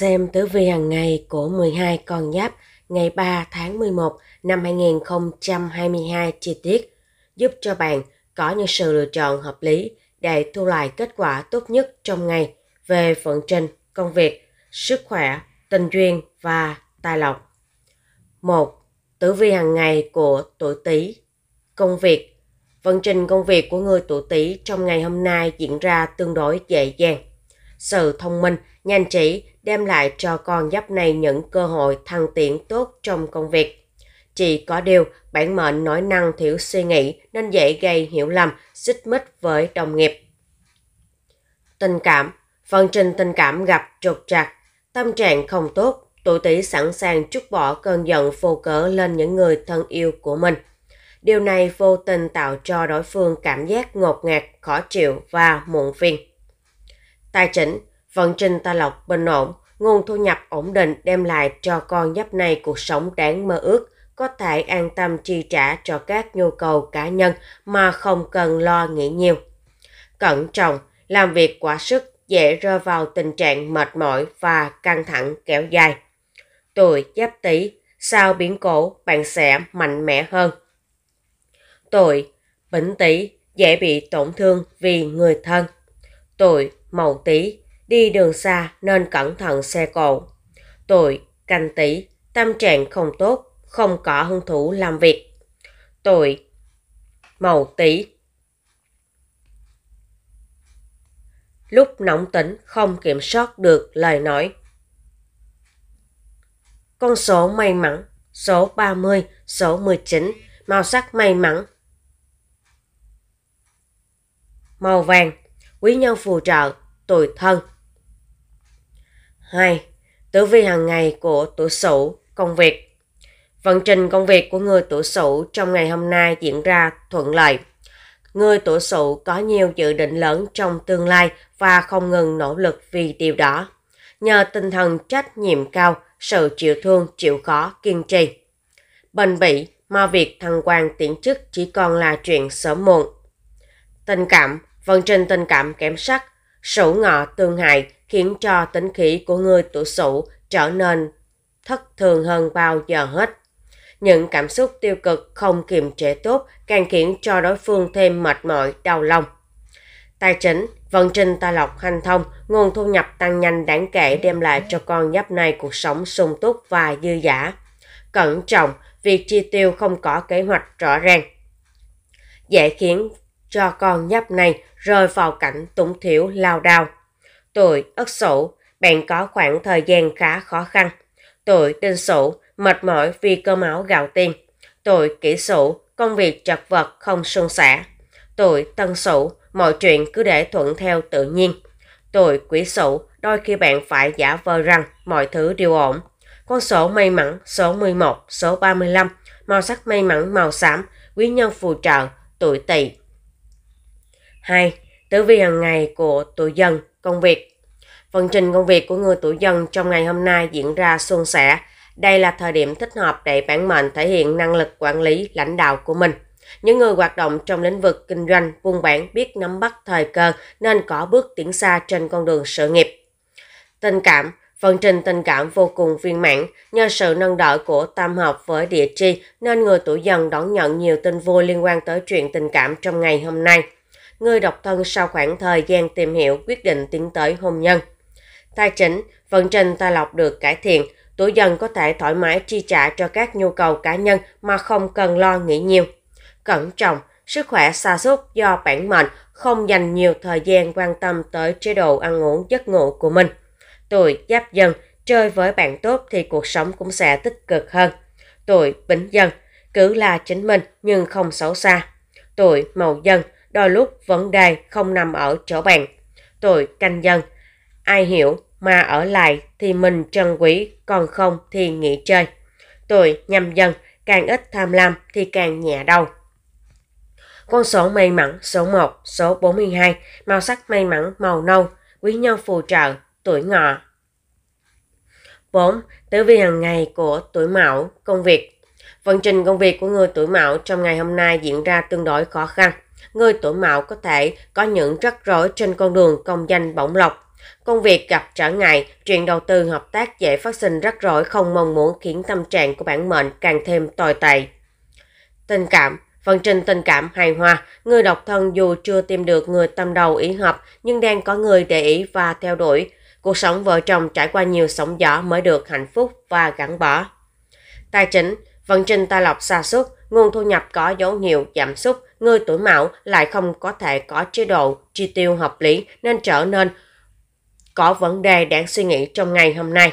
Xem tử vi hàng ngày của 12 con giáp ngày 3 tháng 11 năm 2022 chi tiết giúp cho bạn có những sự lựa chọn hợp lý để thu lại kết quả tốt nhất trong ngày về vận trình, công việc, sức khỏe, tình duyên và tài lộc. 1. Tử vi hàng ngày của tuổi Tý. Công việc. Vận trình công việc của người tuổi Tý trong ngày hôm nay diễn ra tương đối dễ dàng sự thông minh, nhanh trí đem lại cho con giáp này những cơ hội thăng tiến tốt trong công việc. Chỉ có điều, bản mệnh nói năng thiếu suy nghĩ nên dễ gây hiểu lầm, xích mích với đồng nghiệp. Tình cảm Phần trình tình cảm gặp trục trặc, tâm trạng không tốt, tuổi tỷ sẵn sàng chút bỏ cơn giận phô cỡ lên những người thân yêu của mình. Điều này vô tình tạo cho đối phương cảm giác ngột ngạt, khó chịu và muộn phiền. Tài chính, vận trình ta lộc bình ổn, nguồn thu nhập ổn định đem lại cho con giáp này cuộc sống đáng mơ ước, có thể an tâm chi trả cho các nhu cầu cá nhân mà không cần lo nghĩ nhiều. Cẩn trọng, làm việc quá sức dễ rơi vào tình trạng mệt mỏi và căng thẳng kéo dài. Tuổi giáp tý, sau biển cổ bạn sẽ mạnh mẽ hơn. Tuổi bính tý dễ bị tổn thương vì người thân. Tuổi Mậu Tý, đi đường xa nên cẩn thận xe cộ. Tuổi Canh Tý, tâm trạng không tốt, không có hứng thú làm việc. Tuổi Mậu Tý Lúc nóng tính không kiểm soát được lời nói. Con số may mắn, số 30, số 19, màu sắc may mắn. Màu vàng, quý nhân phù trợ, tuổi thân. 2. Tử vi hàng ngày của tuổi Sửu, công việc. Vận trình công việc của người tuổi Sửu trong ngày hôm nay diễn ra thuận lợi. Người tuổi Sửu có nhiều dự định lớn trong tương lai và không ngừng nỗ lực vì điều đó. Nhờ tinh thần trách nhiệm cao, sự chịu thương, chịu khó, kiên trì. Bền bỉ mà việc thăng quan tiến chức chỉ còn là chuyện sớm muộn. Tình cảm, vận trình tình cảm kém sắc, sủ ngọ tương hại khiến cho tính khí của người tuổi Sửu trở nên thất thường hơn bao giờ hết. Những cảm xúc tiêu cực không kiềm chế tốt càng khiến cho đối phương thêm mệt mỏi, đau lòng. Tài chính, vận trình tài lộc hành thông, nguồn thu nhập tăng nhanh đáng kể đem lại cho con giáp này cuộc sống sung túc và dư giả. Cẩn trọng, việc chi tiêu không có kế hoạch rõ ràng. Dễ khiến cho con giáp này rơi vào cảnh túng thiểu lao đao. tuổi ất sổ, bạn có khoảng thời gian khá khó khăn. tuổi đinh sổ, mệt mỏi vì cơ máu gạo tiền. tuổi kỷ sổ, công việc chật vật không suôn sẻ. tuổi tân sổ, mọi chuyện cứ để thuận theo tự nhiên. tuổi quỷ sổ, đôi khi bạn phải giả vờ rằng mọi thứ đều ổn. Con sổ may mắn số 11, số 35, màu sắc may mắn màu xám, quý nhân phù trợ, tuổi tỵ 2. Tử vi hàng ngày của tuổi dần, công việc. Phần trình công việc của người tuổi dần trong ngày hôm nay diễn ra suôn sẻ. Đây là thời điểm thích hợp để bản mệnh thể hiện năng lực quản lý, lãnh đạo của mình. Những người hoạt động trong lĩnh vực kinh doanh, buôn bán biết nắm bắt thời cơ nên có bước tiến xa trên con đường sự nghiệp. Tình cảm phần trình tình cảm vô cùng viên mãn, nhờ sự nâng đỡ của tam hợp với địa chi nên người tuổi dần đón nhận nhiều tin vui liên quan tới chuyện tình cảm trong ngày hôm nay người độc thân sau khoảng thời gian tìm hiểu quyết định tiến tới hôn nhân. Tài chính, vận trình tài lộc được cải thiện, tuổi dần có thể thoải mái chi trả cho các nhu cầu cá nhân mà không cần lo nghĩ nhiều. Cẩn trọng, sức khỏe xa sút do bản mệnh không dành nhiều thời gian quan tâm tới chế độ ăn uống giấc ngủ của mình. Tuổi giáp dần, chơi với bạn tốt thì cuộc sống cũng sẽ tích cực hơn. Tuổi bính dần, cứ là chính mình nhưng không xấu xa. Tuổi mậu dần, đôi lúc vấn đề không nằm ở chỗ bạn. Tôi canh dân, ai hiểu mà ở lại thì mình trân quý, còn không thì nghỉ chơi. Tôi nhầm dân, càng ít tham lam thì càng nhẹ đau Con số may mắn số 1, số 42, màu sắc may mắn màu nâu, quý nhân phù trợ, tuổi ngọ. 4. Tử vi hàng ngày của tuổi mão, công việc. Vận trình công việc của người tuổi mão trong ngày hôm nay diễn ra tương đối khó khăn. Người tuổi mạo có thể có những rắc rối trên con đường công danh bổng lộc. Công việc gặp trở ngại, chuyện đầu tư hợp tác dễ phát sinh rắc rối không mong muốn khiến tâm trạng của bản mệnh càng thêm tồi tệ. Tình cảm Phần trình tình cảm hài hòa, người độc thân dù chưa tìm được người tâm đầu ý hợp nhưng đang có người để ý và theo đuổi. Cuộc sống vợ chồng trải qua nhiều sóng gió mới được hạnh phúc và gắn bó. Tài chính, vận trình tài lộc xa suốt, nguồn thu nhập có dấu hiệu giảm sút, người tuổi mão lại không có thể có chế độ chi tiêu hợp lý nên trở nên có vấn đề đáng suy nghĩ trong ngày hôm nay.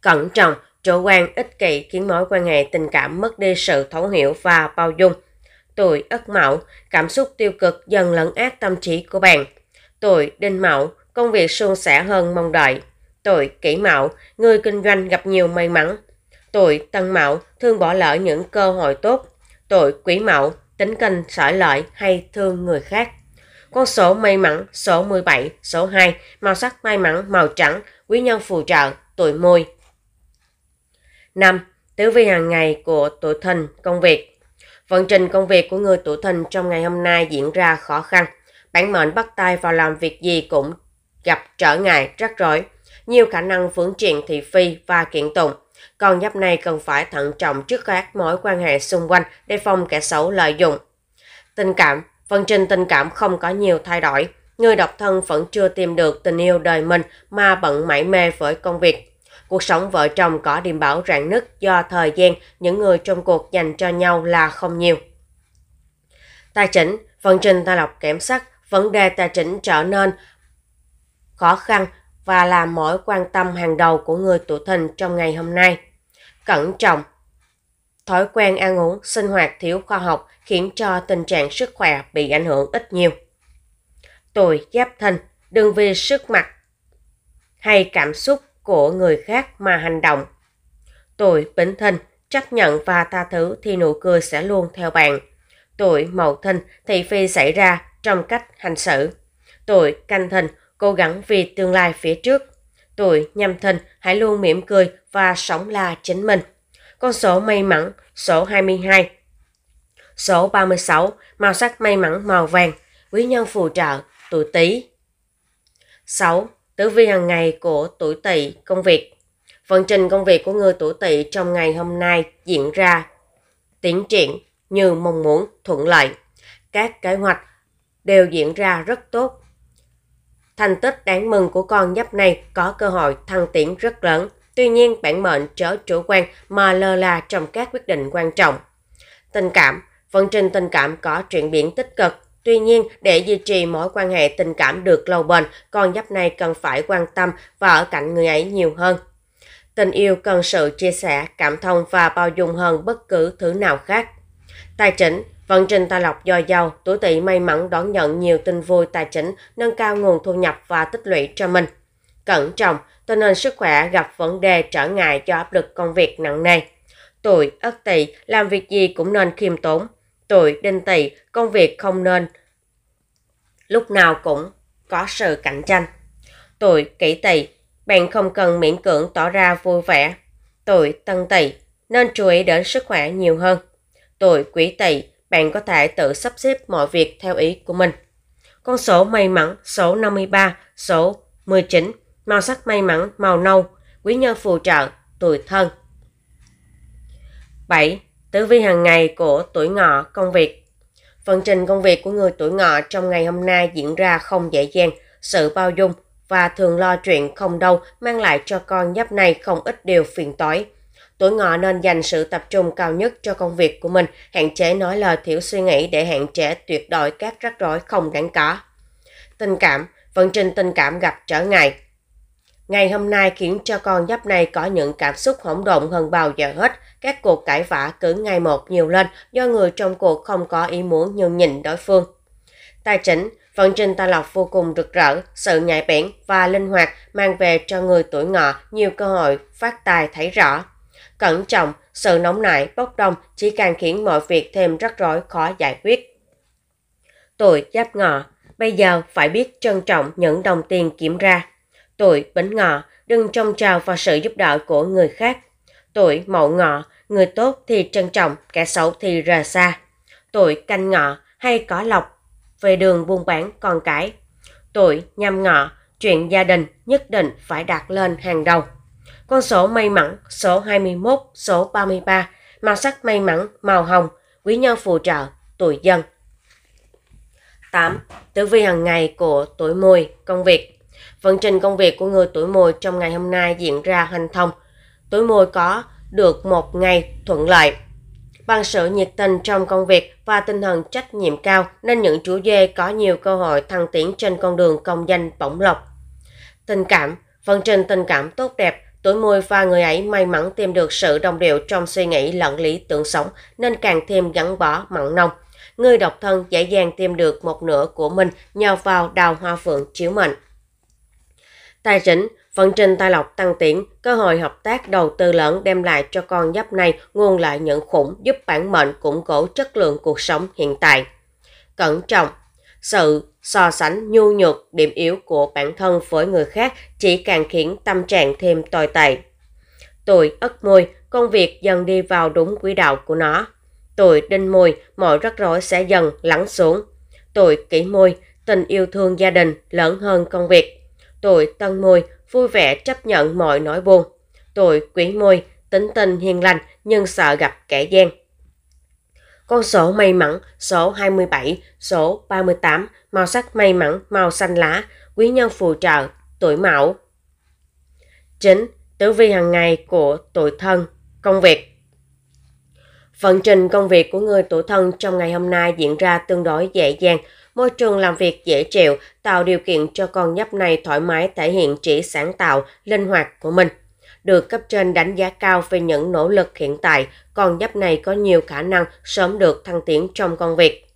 Cẩn trọng, chủ quan ích kỷ khiến mối quan hệ tình cảm mất đi sự thấu hiểu và bao dung. Tuổi Ất Mão, cảm xúc tiêu cực dần lấn át tâm trí của bạn. Tuổi Đinh Mão, công việc suôn sẻ hơn mong đợi. Tuổi Kỷ Mão, người kinh doanh gặp nhiều may mắn Tuổi tân mậu thường bỏ lỡ những cơ hội tốt. Tuổi quý mậu tính kinh sở lợi hay thương người khác. Con số may mắn số 17, số 2, màu sắc may mắn màu trắng, quý nhân phù trợ, tuổi mùi. 5. Tứ vi hàng ngày của tuổi thìn công việc. Vận trình công việc của người tuổi thìn trong ngày hôm nay diễn ra khó khăn. Bản mệnh bắt tay vào làm việc gì cũng gặp trở ngại, rắc rối. Nhiều khả năng vướng chuyện thị phi và kiện tụng. Con giáp này cần phải thận trọng trước các mối quan hệ xung quanh để phòng kẻ xấu lợi dụng. Tình cảm Phần trình tình cảm không có nhiều thay đổi. Người độc thân vẫn chưa tìm được tình yêu đời mình mà bận mãi mê với công việc. Cuộc sống vợ chồng có điểm bảo rạn nứt do thời gian những người trong cuộc dành cho nhau là không nhiều. Tài chính, phần trình tài lộc kém sắc, vấn đề tài chính trở nên khó khăn và là mối quan tâm hàng đầu của người tuổi thìn trong ngày hôm nay. Cẩn trọng Thói quen ăn uống, sinh hoạt thiếu khoa học khiến cho tình trạng sức khỏe bị ảnh hưởng ít nhiều. Tuổi giáp thìn, đừng vì sức mặt hay cảm xúc của người khác mà hành động. Tuổi bính thìn, chấp nhận và tha thứ thì nụ cười sẽ luôn theo bạn. Tuổi mậu thìn, thị phi xảy ra trong cách hành xử. Tuổi canh thìn, cố gắng vì tương lai phía trước. Tuổi nhâm thìn hãy luôn mỉm cười và sống là chính mình. Con số may mắn số 22. Số 36, màu sắc may mắn màu vàng, quý nhân phù trợ, tuổi Tý. 6. Tử vi hàng ngày của tuổi Tỵ công việc. Vận trình công việc của người tuổi Tỵ trong ngày hôm nay diễn ra tiến triển như mong muốn thuận lợi. Các kế hoạch đều diễn ra rất tốt Thành tích đáng mừng của con nhấp này có cơ hội thăng tiến rất lớn. Tuy nhiên, bản mệnh trở chủ quan mà lơ là trong các quyết định quan trọng. Tình cảm Vận trình tình cảm có chuyển biến tích cực. Tuy nhiên, để duy trì mối quan hệ tình cảm được lâu bền, con giáp này cần phải quan tâm và ở cạnh người ấy nhiều hơn. Tình yêu cần sự chia sẻ, cảm thông và bao dung hơn bất cứ thứ nào khác. Tài chính Vận trình tài lộc dồi dào, tuổi tỵ may mắn đón nhận nhiều tin vui tài chính, nâng cao nguồn thu nhập và tích lũy cho mình. Cẩn trọng, tình hình sức khỏe gặp vấn đề trở ngại cho áp lực công việc nặng nề. Tuổi ất tỵ làm việc gì cũng nên khiêm tốn. Tuổi đinh tỵ công việc không nên lúc nào cũng có sự cạnh tranh. Tuổi kỷ tỵ bạn không cần miễn cưỡng tỏ ra vui vẻ. Tuổi tân tỵ nên chú ý đến sức khỏe nhiều hơn. Tuổi quý tỵ bạn có thể tự sắp xếp mọi việc theo ý của mình. Con số may mắn số 53, số 19, màu sắc may mắn màu nâu, quý nhân phù trợ, tuổi thân. 7. Tử vi hàng ngày của tuổi ngọ công việc Phần trình công việc của người tuổi ngọ trong ngày hôm nay diễn ra không dễ dàng, sự bao dung và thường lo chuyện không đâu mang lại cho con nhấp này không ít điều phiền toái. Tuổi ngọ nên dành sự tập trung cao nhất cho công việc của mình, hạn chế nói lời thiểu suy nghĩ để hạn chế tuyệt đối các rắc rối không đáng có. Tình cảm, vận trình tình cảm gặp trở ngại. Ngày hôm nay khiến cho con giáp này có những cảm xúc hỗn độn hơn bao giờ hết. Các cuộc cãi vã cứ ngày một nhiều lên do người trong cuộc không có ý muốn nhường nhịn đối phương. Tài chính, vận trình tài lộc vô cùng rực rỡ, sự nhạy bén và linh hoạt mang về cho người tuổi ngọ nhiều cơ hội phát tài thấy rõ. Cẩn trọng, sự nóng nảy, bốc đồng chỉ càng khiến mọi việc thêm rắc rối khó giải quyết. Tuổi giáp ngọ, bây giờ phải biết trân trọng những đồng tiền kiếm ra. Tuổi bính ngọ, đừng trông trào vào sự giúp đỡ của người khác. Tuổi mậu ngọ, người tốt thì trân trọng, kẻ xấu thì rời xa. Tuổi canh ngọ hay có lộc, về đường buôn bán con cái. Tuổi nhâm ngọ, chuyện gia đình nhất định phải đặt lên hàng đầu. Con số may mắn số 21, số 33, màu sắc may mắn màu hồng, quý nhân phù trợ, tuổi dần. 8. Tử vi hàng ngày của tuổi mùi, công việc. Vận trình công việc của người tuổi mùi trong ngày hôm nay diễn ra hành thông. Tuổi mùi có được một ngày thuận lợi. Bằng sự nhiệt tình trong công việc và tinh thần trách nhiệm cao nên những chủ dê có nhiều cơ hội thăng tiến trên con đường công danh bổng lộc. Tình cảm, vận trình tình cảm tốt đẹp Tuổi mùi và người ấy may mắn tìm được sự đồng điệu trong suy nghĩ lẫn lý tưởng sống nên càng thêm gắn bó mặn nồng. Người độc thân dễ dàng tìm được một nửa của mình nhờ vào đào hoa phượng chiếu mệnh. Tài chính, vận trình tài lộc tăng tiến, cơ hội hợp tác đầu tư lớn đem lại cho con giáp này nguồn lợi nhận khủng giúp bản mệnh củng cố chất lượng cuộc sống hiện tại. Cẩn trọng, sự so sánh nhu nhược điểm yếu của bản thân với người khác chỉ càng khiến tâm trạng thêm tồi tệ. Tuổi ất mùi, công việc dần đi vào đúng quỹ đạo của nó. Tuổi đinh mùi, mọi rắc rối sẽ dần lắng xuống. Tuổi kỷ mùi, tình yêu thương gia đình lớn hơn công việc. Tuổi tân mùi, vui vẻ chấp nhận mọi nỗi buồn. Tuổi quý mùi, tính tình hiền lành nhưng sợ gặp kẻ gian. Con số may mắn số 27, số 38, màu sắc may mắn màu xanh lá, quý nhân phù trợ, tuổi mão. 9. Tử vi hàng ngày của tuổi thân, công việc. Vận trình công việc của người tuổi thân trong ngày hôm nay diễn ra tương đối dễ dàng, môi trường làm việc dễ chịu, tạo điều kiện cho con nhấp này thoải mái thể hiện chỉ sáng tạo, linh hoạt của mình được cấp trên đánh giá cao về những nỗ lực hiện tại, con giáp này có nhiều khả năng sớm được thăng tiến trong công việc.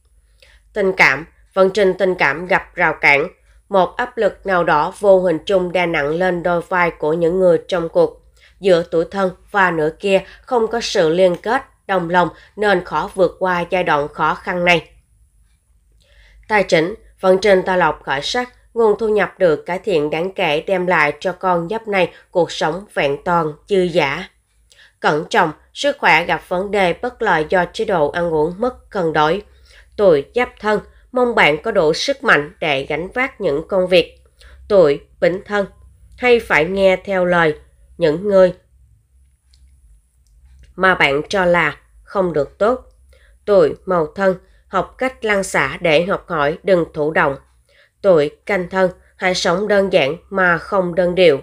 Tình cảm, vận trình tình cảm gặp rào cản, một áp lực nào đó vô hình chung đè nặng lên đôi vai của những người trong cuộc. Giữa tuổi thân và nửa kia không có sự liên kết, đồng lòng nên khó vượt qua giai đoạn khó khăn này. Tài chính, vận trình ta lọc khởi sắc, Nguồn thu nhập được cải thiện đáng kể đem lại cho con giáp này cuộc sống vẹn toàn, dư giả. Cẩn trọng, sức khỏe gặp vấn đề bất lợi do chế độ ăn uống mất cân đối. Tuổi giáp thân, mong bạn có đủ sức mạnh để gánh vác những công việc. Tuổi bính thân, hay phải nghe theo lời những người mà bạn cho là không được tốt. Tuổi màu thân, học cách lăn xả để học hỏi, đừng thụ động. Tuổi canh thân, hãy sống đơn giản mà không đơn điệu.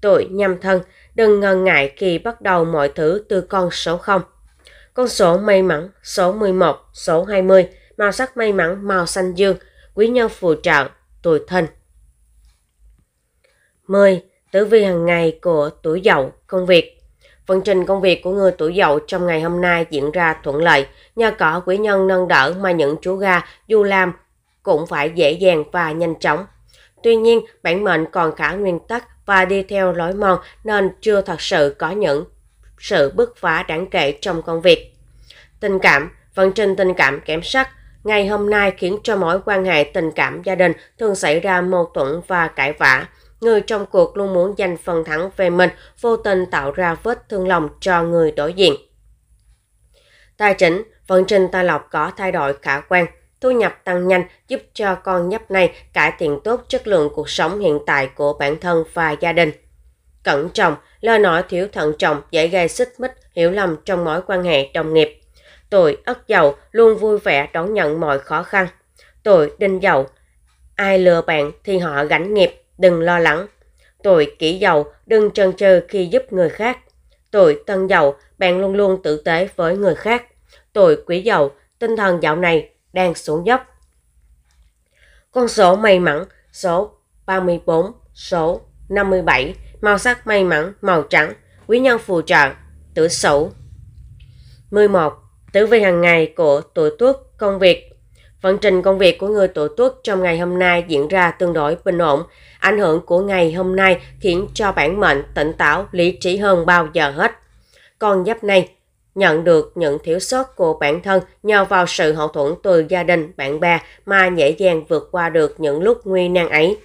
Tuổi nhâm thân, đừng ngần ngại khi bắt đầu mọi thứ từ con số 0. Con số may mắn, số 11, số 20, màu sắc may mắn màu xanh dương, quý nhân phù trợ, tuổi thân. 10. Tử vi hàng ngày của tuổi dậu, công việc. Vận trình công việc của người tuổi dậu trong ngày hôm nay diễn ra thuận lợi, nhờ có quý nhân nâng đỡ mà những chú gà dù làm cũng phải dễ dàng và nhanh chóng. Tuy nhiên, bản mệnh còn cả nguyên tắc và đi theo lối mòn nên chưa thật sự có những sự bứt phá đáng kể trong công việc. Tình cảm, vận trình tình cảm kém sắc, ngày hôm nay khiến cho mối quan hệ tình cảm gia đình thường xảy ra mâu thuẫn và cãi vã. Người trong cuộc luôn muốn giành phần thắng về mình, vô tình tạo ra vết thương lòng cho người đối diện. Tài chính, vận trình tài lộc có thay đổi khả quan. Thu nhập tăng nhanh giúp cho con nhấp này cải thiện tốt chất lượng cuộc sống hiện tại của bản thân và gia đình. Cẩn trọng, lời nói thiếu thận trọng dễ gây xích mích, hiểu lầm trong mối quan hệ đồng nghiệp. Tuổi ất dậu luôn vui vẻ đón nhận mọi khó khăn. Tuổi đinh dậu, ai lừa bạn thì họ gánh nghiệp, đừng lo lắng. Tuổi kỷ dậu, đừng chần chừ khi giúp người khác. Tuổi tân dậu, bạn luôn luôn tử tế với người khác. Tuổi quý dậu, tinh thần dạo này đang xuống dốc. Con số may mắn số 34, số 57, màu sắc may mắn màu trắng, quý nhân phù trợ, tử sửu. 11. Tử vi hàng ngày của tuổi tuất công việc Vận trình công việc của người tuổi tuất trong ngày hôm nay diễn ra tương đối bình ổn. Ảnh hưởng của ngày hôm nay khiến cho bản mệnh tỉnh táo, lý trí hơn bao giờ hết. Con giáp này nhận được những thiếu sót của bản thân nhờ vào sự hậu thuẫn từ gia đình, bạn bè mà dễ dàng vượt qua được những lúc nguy nan ấy.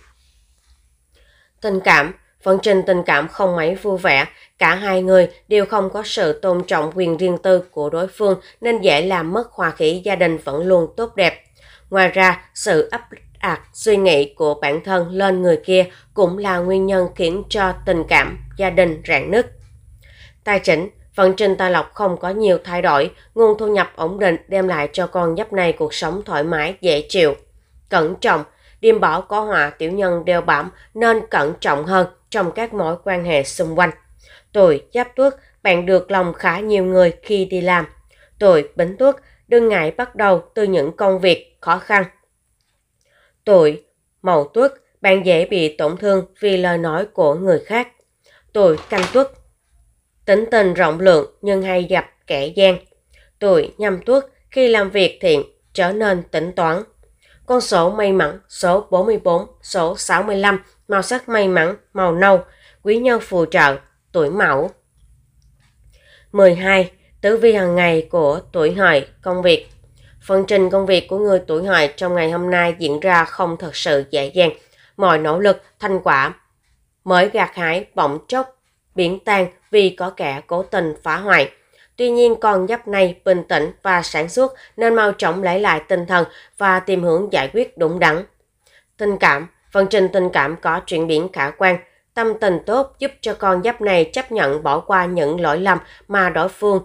Tình cảm Phần trình tình cảm không mấy vui vẻ, cả hai người đều không có sự tôn trọng quyền riêng tư của đối phương nên dễ làm mất hòa khí gia đình vẫn luôn tốt đẹp. Ngoài ra, sự áp đặt suy nghĩ của bản thân lên người kia cũng là nguyên nhân khiến cho tình cảm gia đình rạn nứt. Tài chính phần trình tài lộc không có nhiều thay đổi, nguồn thu nhập ổn định đem lại cho con giáp này cuộc sống thoải mái, dễ chịu. Cẩn trọng, điềm bảo có họa tiểu nhân đeo bám nên cẩn trọng hơn trong các mối quan hệ xung quanh. Tuổi giáp tuất, bạn được lòng khá nhiều người khi đi làm. Tuổi bính tuất, đừng ngại bắt đầu từ những công việc khó khăn. Tuổi mậu tuất, bạn dễ bị tổn thương vì lời nói của người khác. Tuổi canh tuất, tính tình rộng lượng nhưng hay gặp kẻ gian. Tuổi nhâm tuất khi làm việc thiện trở nên tính toán. Con số may mắn số 44, số 65, màu sắc may mắn, màu nâu, quý nhân phù trợ, tuổi mão. 12. Tử vi hàng ngày của tuổi hợi, công việc. Phần trình công việc của người tuổi hợi trong ngày hôm nay diễn ra không thật sự dễ dàng. Mọi nỗ lực, thành quả mới gạt hái bỗng chốc biển tan vì có kẻ cố tình phá hoại. Tuy nhiên con giáp này bình tĩnh và sản xuất nên mau chóng lấy lại tinh thần và tìm hướng giải quyết đúng đắn. Tình cảm Phần trình tình cảm có chuyển biến khả quan, tâm tình tốt giúp cho con giáp này chấp nhận bỏ qua những lỗi lầm mà đối phương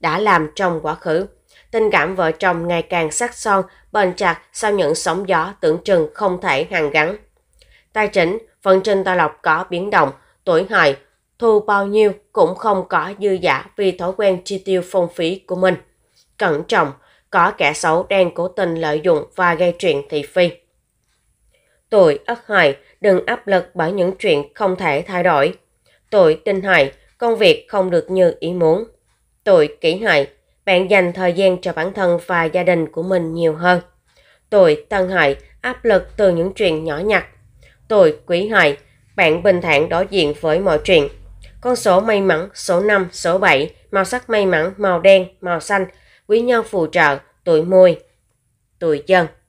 đã làm trong quá khứ. Tình cảm vợ chồng ngày càng sắc son, bền chặt sau những sóng gió tưởng chừng không thể hàn gắn. Tài chính, phần trình tài lộc có biến động, tuổi hợi, thu bao nhiêu cũng không có dư giả vì thói quen chi tiêu phong phí của mình. Cẩn trọng, có kẻ xấu đang cố tình lợi dụng và gây chuyện thị phi. Tuổi ất hợi đừng áp lực bởi những chuyện không thể thay đổi. Tuổi tinh hợi, công việc không được như ý muốn. Tuổi kỷ hợi, bạn dành thời gian cho bản thân và gia đình của mình nhiều hơn. Tuổi tân hợi, áp lực từ những chuyện nhỏ nhặt. Tuổi quý hợi, bạn bình thản đối diện với mọi chuyện con số may mắn số 5, số 7, màu sắc may mắn, màu đen, màu xanh, quý nhân phù trợ, tuổi mùi, tuổi chân.